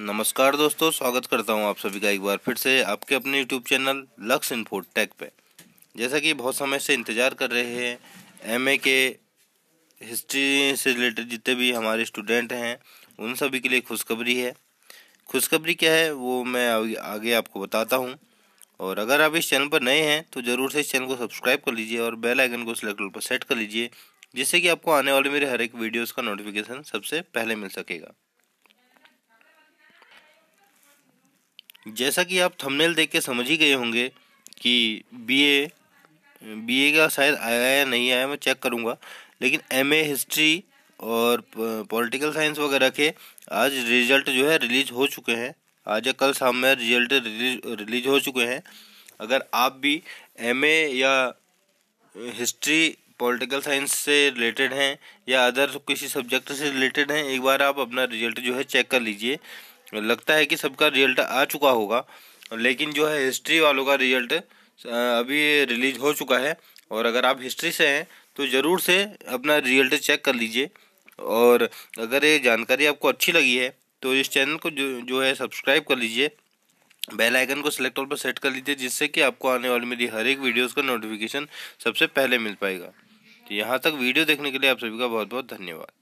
नमस्कार दोस्तों स्वागत करता हूं आप सभी का एक बार फिर से आपके अपने YouTube channel Lux Info Tech पे जैसा कि बहुत समय से इंतज़ार कर रहे हैं एमए के हिस्ट्री से रिलेटेड जितने भी हमारे स्टूडेंट हैं उन सभी के लिए खुशखबरी है खुशखबरी क्या है वो मैं आगे आपको बताता हूँ और अगर आप इस चैनल पर नए हैं तो ज़रूर से इस चैनल को सब्सक्राइब कर लीजिए और बेल आइकन को सिलेक्ट पर सेट कर लीजिए जिससे कि आपको आने वाले मेरे हर एक वीडियोस का नोटिफिकेशन सबसे पहले मिल सकेगा जैसा कि आप थंबनेल देख के समझ ही गए होंगे कि बीए बीए का शायद आया या नहीं आया मैं चेक करूँगा लेकिन एमए हिस्ट्री और पॉलिटिकल साइंस वगैरह के आज रिजल्ट जो है रिलीज हो चुके हैं आज या कल शाम में रिजल्ट रिलीज हो चुके हैं अगर आप भी एमए या हिस्ट्री पॉलिटिकल साइंस से रिलेटेड हैं या अदर किसी सब्जेक्ट से रिलेटेड हैं एक बार आप अपना रिजल्ट जो है चेक कर लीजिए लगता है कि सबका रिजल्ट आ चुका होगा लेकिन जो है हिस्ट्री वालों का रिजल्ट अभी रिलीज हो चुका है और अगर आप हिस्ट्री से हैं तो ज़रूर से अपना रिजल्ट चेक कर लीजिए और अगर ये जानकारी आपको अच्छी लगी है तो इस चैनल को जो जो है सब्सक्राइब कर लीजिए बेल आइकन को सिलेक्ट ऑल पर सेट कर लीजिए जिससे कि आपको आने वाली मेरी हर एक वीडियोस का नोटिफिकेशन सबसे पहले मिल पाएगा तो यहाँ तक वीडियो देखने के लिए आप सभी का बहुत बहुत धन्यवाद